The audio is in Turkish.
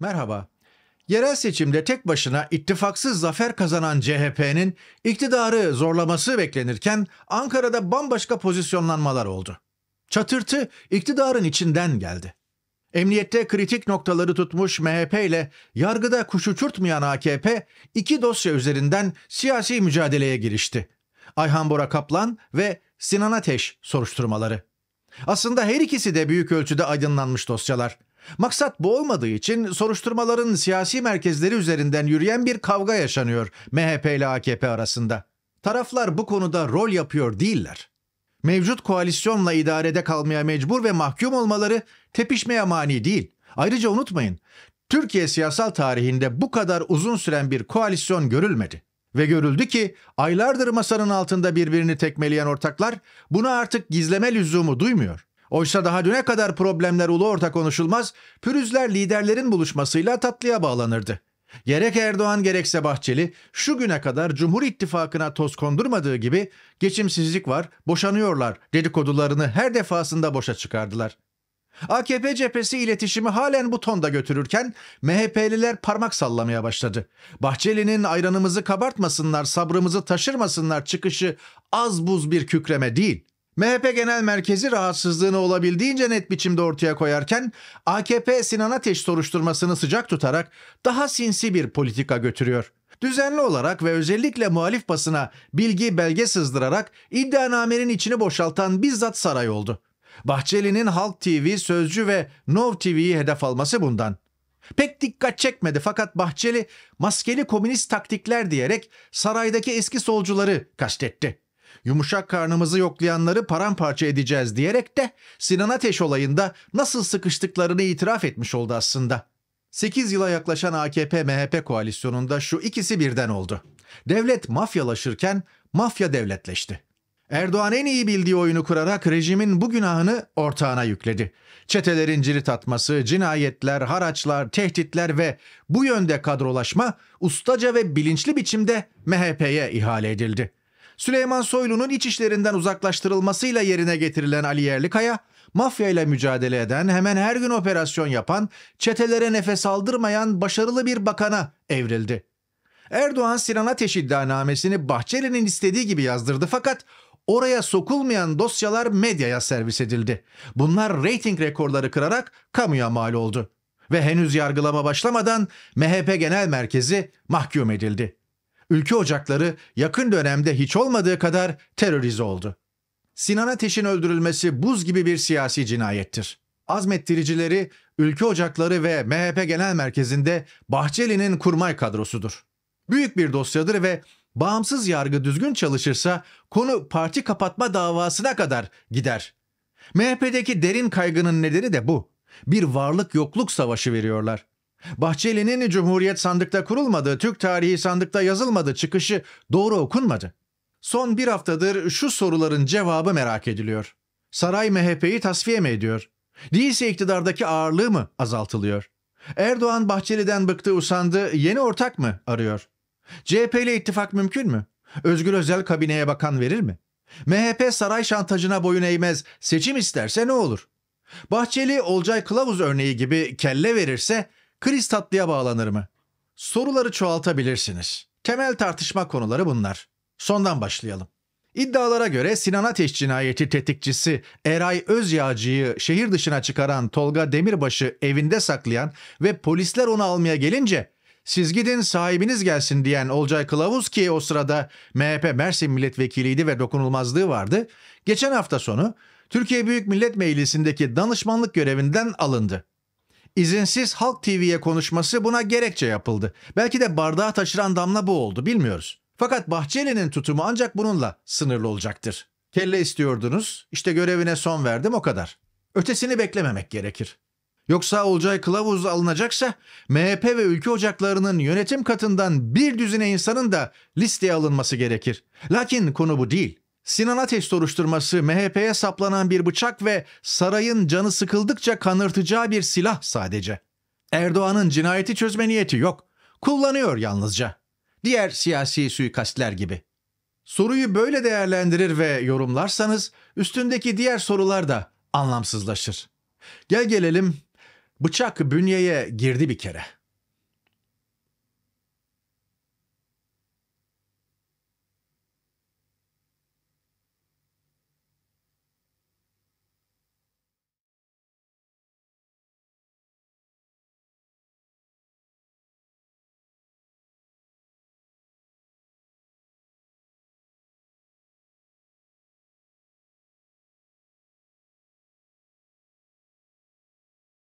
Merhaba. Yerel seçimde tek başına ittifaksız zafer kazanan CHP'nin iktidarı zorlaması beklenirken Ankara'da bambaşka pozisyonlanmalar oldu. Çatırtı iktidarın içinden geldi. Emniyette kritik noktaları tutmuş MHP ile yargıda kuş uçurtmayan AKP iki dosya üzerinden siyasi mücadeleye girişti. Ayhan Bora Kaplan ve Sinan Ateş soruşturmaları. Aslında her ikisi de büyük ölçüde aydınlanmış dosyalar. Maksat bu olmadığı için soruşturmaların siyasi merkezleri üzerinden yürüyen bir kavga yaşanıyor MHP ile AKP arasında. Taraflar bu konuda rol yapıyor değiller. Mevcut koalisyonla idarede kalmaya mecbur ve mahkum olmaları tepişmeye mani değil. Ayrıca unutmayın, Türkiye siyasal tarihinde bu kadar uzun süren bir koalisyon görülmedi. Ve görüldü ki aylardır masanın altında birbirini tekmeleyen ortaklar bunu artık gizleme lüzumu duymuyor. Oysa daha düne kadar problemler ulu orta konuşulmaz, pürüzler liderlerin buluşmasıyla tatlıya bağlanırdı. Gerek Erdoğan gerekse Bahçeli şu güne kadar Cumhur İttifakı'na toz kondurmadığı gibi geçimsizlik var, boşanıyorlar dedikodularını her defasında boşa çıkardılar. AKP cephesi iletişimi halen bu tonda götürürken MHP'liler parmak sallamaya başladı. Bahçeli'nin ayranımızı kabartmasınlar, sabrımızı taşırmasınlar çıkışı az buz bir kükreme değil. MHP Genel Merkezi rahatsızlığını olabildiğince net biçimde ortaya koyarken AKP Sinan Ateş soruşturmasını sıcak tutarak daha sinsi bir politika götürüyor. Düzenli olarak ve özellikle muhalif basına bilgi belge sızdırarak iddianamenin içini boşaltan bizzat saray oldu. Bahçeli'nin Halk TV, Sözcü ve Nov TV'yi hedef alması bundan. Pek dikkat çekmedi fakat Bahçeli maskeli komünist taktikler diyerek saraydaki eski solcuları kastetti. Yumuşak karnımızı yoklayanları paramparça edeceğiz diyerek de Sinan Ateş olayında nasıl sıkıştıklarını itiraf etmiş oldu aslında. 8 yıla yaklaşan AKP-MHP koalisyonunda şu ikisi birden oldu. Devlet mafyalaşırken mafya devletleşti. Erdoğan en iyi bildiği oyunu kurarak rejimin bu günahını ortağına yükledi. Çetelerin cirit atması, cinayetler, haraçlar, tehditler ve bu yönde kadrolaşma ustaca ve bilinçli biçimde MHP'ye ihale edildi. Süleyman Soylu'nun iç işlerinden uzaklaştırılmasıyla yerine getirilen Ali Yerlikaya, mafya ile mücadele eden, hemen her gün operasyon yapan, çetelere nefes aldırmayan başarılı bir bakana evrildi. Erdoğan Sinan Ateş iddianamesini Bahçeli'nin istediği gibi yazdırdı fakat oraya sokulmayan dosyalar medyaya servis edildi. Bunlar reyting rekorları kırarak kamuya mal oldu ve henüz yargılama başlamadan MHP Genel Merkezi mahkum edildi ülke ocakları yakın dönemde hiç olmadığı kadar terörize oldu. Sinan Ateş'in öldürülmesi buz gibi bir siyasi cinayettir. Azmettiricileri ülke ocakları ve MHP Genel Merkezi'nde Bahçeli'nin kurmay kadrosudur. Büyük bir dosyadır ve bağımsız yargı düzgün çalışırsa konu parti kapatma davasına kadar gider. MHP'deki derin kaygının nedeni de bu. Bir varlık yokluk savaşı veriyorlar. Bahçeli'nin Cumhuriyet sandıkta kurulmadı, Türk tarihi sandıkta yazılmadı çıkışı doğru okunmadı. Son bir haftadır şu soruların cevabı merak ediliyor. Saray MHP'yi tasfiye mi ediyor? Değilse iktidardaki ağırlığı mı azaltılıyor? Erdoğan Bahçeli'den bıktı usandı, yeni ortak mı arıyor? CHP ile ittifak mümkün mü? Özgür Özel kabineye bakan verir mi? MHP saray şantajına boyun eğmez, seçim isterse ne olur? Bahçeli Olcay Kılavuz örneği gibi kelle verirse kriz tatlıya bağlanır mı? Soruları çoğaltabilirsiniz. Temel tartışma konuları bunlar. Sondan başlayalım. İddialara göre Sinan Ateş cinayeti tetikçisi Eray Özyağcı'yı şehir dışına çıkaran Tolga Demirbaş'ı evinde saklayan ve polisler onu almaya gelince siz gidin sahibiniz gelsin diyen Olcay Kılavuz ki o sırada MHP Mersin milletvekiliydi ve dokunulmazlığı vardı. Geçen hafta sonu Türkiye Büyük Millet Meclisi'ndeki danışmanlık görevinden alındı izinsiz Halk TV'ye konuşması buna gerekçe yapıldı. Belki de bardağı taşıran damla bu oldu bilmiyoruz. Fakat Bahçeli'nin tutumu ancak bununla sınırlı olacaktır. Kelle istiyordunuz, işte görevine son verdim o kadar. Ötesini beklememek gerekir. Yoksa Olcay Kılavuz alınacaksa MHP ve ülke ocaklarının yönetim katından bir düzine insanın da listeye alınması gerekir. Lakin konu bu değil. Sinan Ateş soruşturması MHP'ye saplanan bir bıçak ve sarayın canı sıkıldıkça kanırtacağı bir silah sadece. Erdoğan'ın cinayeti çözme niyeti yok. Kullanıyor yalnızca. Diğer siyasi suikastler gibi. Soruyu böyle değerlendirir ve yorumlarsanız üstündeki diğer sorular da anlamsızlaşır. Gel gelelim bıçak bünyeye girdi bir kere.''